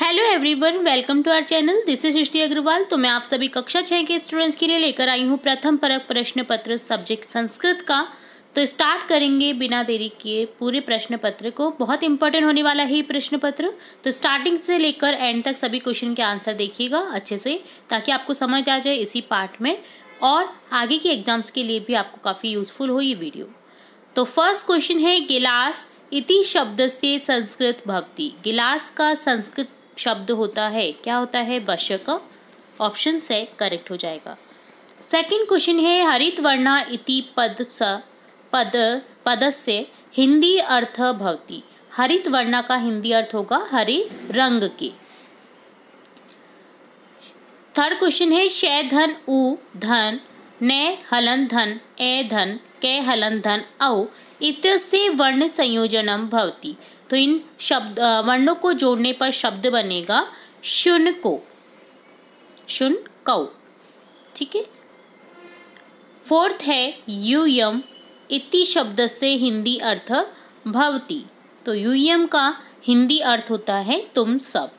hello everyone welcome to our channel this is Srishti Agarwal तो मैं आप सभी कक्षा छः के स्टूडेंट्स के लिए लेकर आई हूँ प्रथम परक प्रश्न पत्र सब्जेक्ट संस्कृत का तो स्टार्ट करेंगे बिना देरी किए पूरे प्रश्न पत्र को बहुत इंपॉर्टेंट होने वाला है ये प्रश्न पत्र तो स्टार्टिंग से लेकर एंड तक सभी क्वेश्चन के आंसर देखिएगा अच्छे से ताकि आपको समझ आ जाए इसी पार्ट में और आगे की एग्जाम्स के लिए भी आपको काफ़ी यूजफुल हो ये वीडियो तो फर्स्ट क्वेश्चन है गिलास इति शब्द से संस्कृत भवती गिलास का संस्कृत शब्द होता है क्या होता है वशक ऑप्शन से करेक्ट हो जाएगा सेकंड क्वेश्चन है हरित वर्णा इति पद स पद पद से हिंदी अर्थ भवती हरित वर्णा का हिंदी अर्थ होगा हरे रंग के थर्ड क्वेश्चन है शय धन उ धन न हलन धन ए धन के हलन धन औ इत्यस्य वर्ण संयोजनम भवती तो इन शब्द वर्णों को जोड़ने पर शब्द बनेगा शुन को शुन कौ ठीक है फोर्थ है यूयम इति शब्द से हिंदी अर्थ भवती तो यूयम का हिंदी अर्थ होता है तुम सब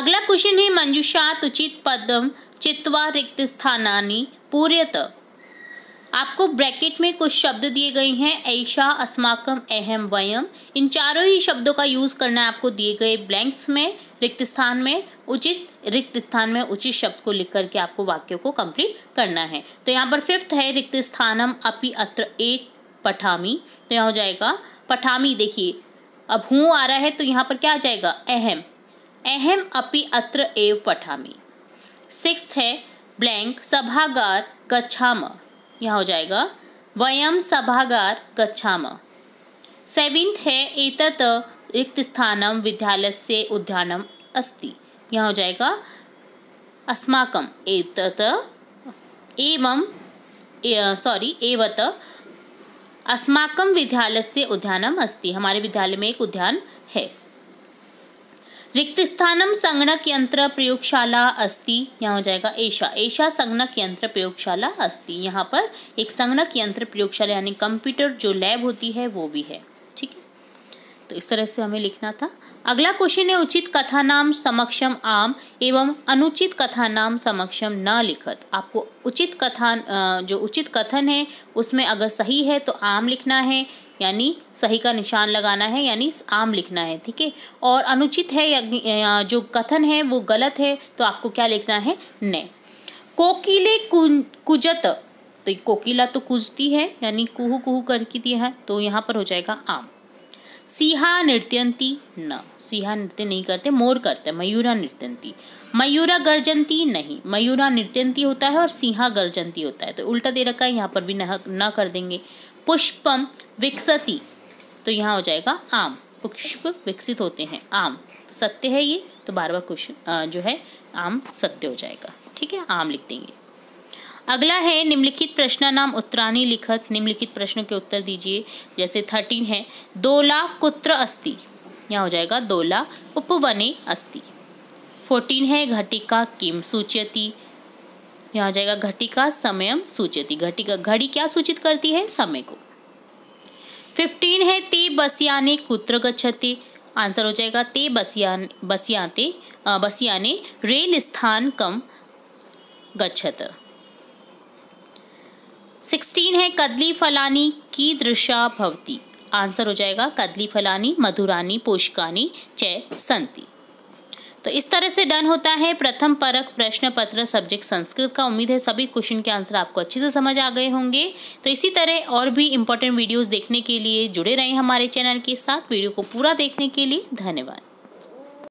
अगला क्वेश्चन है मंजुषा उचित पदम चित्वा रिक्त स्थानी पूर्यत आपको ब्रैकेट में कुछ शब्द दिए गए हैं ऐशा अस्माकम अहम वयम इन चारों ही शब्दों का यूज़ करना है आपको दिए गए ब्लैंक्स में रिक्त स्थान में उचित रिक्त स्थान में उचित शब्द को लिख करके आपको वाक्यों को कंप्लीट करना है तो यहाँ पर फिफ्थ है रिक्त स्थानम अपि अत्र ए पठामी तो यहाँ हो जाएगा पठामी देखिए अब हूँ आ रहा है तो यहाँ पर क्या आ जाएगा अहम अहम अपि अत्र एव पठामी सिक्स है ब्लैंक सभागार गच्छाम यहाँ हो जाएगा वयम सभागार गच्छा सेवेंथ है एतत रिक्त स्थानम विद्यालय से उद्यानम अस्ति यहाँ हो जाएगा अस्माकम एतत एवं सॉरी एवत अस्माकम विद्यालय से उद्यानम अस्ति हमारे विद्यालय में एक उद्यान है रिक्त स्थानम संगणक यंत्र प्रयोगशाला अस्ति यहाँ हो जाएगा एशा एशा संगणक यंत्र प्रयोगशाला अस्ति यहाँ पर एक संगणक यंत्र प्रयोगशाला यानी कंप्यूटर जो लैब होती है वो भी है ठीक है तो इस तरह से हमें लिखना था अगला क्वेश्चन है उचित कथा नाम समक्षम आम एवं अनुचित कथा नाम समक्षम न लिखत आपको उचित कथान जो उचित कथन है उसमें अगर सही है तो आम लिखना है यानी सही का निशान लगाना है यानी आम लिखना है ठीक है और अनुचित है या जो कथन है वो गलत है तो आपको क्या लिखना है न कोकिले कुजत तो कोकिला तो कुजती है यानी कुहू कुहू करके है तो यहाँ पर हो जाएगा आम सिहा नृत्यंती न सिहा नृत्य नहीं करते मोर करते मयूरा नृत्यंती मयूरा गर्जंती नहीं मयूरा नृत्यंती होता है और सिंहा गर्जंती होता है तो उल्टा दे रखा है यहाँ पर भी न कर देंगे पुष्पम विकसती तो यहाँ हो जाएगा आम पुष्प विकसित होते हैं आम तो सत्य है ये तो बारवा क्वेश्चन जो है आम सत्य हो जाएगा ठीक है आम लिख देंगे अगला है निम्नलिखित प्रश्न नाम उत्तराणी लिखत निम्नलिखित प्रश्नों के उत्तर दीजिए जैसे थर्टीन है दोला कुत्र अस्ति यहाँ हो जाएगा दोला उपवने अस्ति फोर्टीन है घटिका किम सूचयती यहाँ आ जाएगा का समय सूचित का घड़ी क्या सूचित करती है समय को फिफ्टीन है ते बसियाने कुत्र गच्छते आंसर हो जाएगा ते बसियान बसियाते बसियाने रेल स्थान कम गच्छत सिक्सटीन है कदली फलानी की दृशा भवती आंसर हो जाएगा कदली फलानी मधुरानी पोषकानी चय संती तो इस तरह से डन होता है प्रथम परक प्रश्न पत्र सब्जेक्ट संस्कृत का उम्मीद है सभी क्वेश्चन के आंसर आपको अच्छे से समझ आ गए होंगे तो इसी तरह और भी इंपॉर्टेंट वीडियोस देखने के लिए जुड़े रहें हमारे चैनल के साथ वीडियो को पूरा देखने के लिए धन्यवाद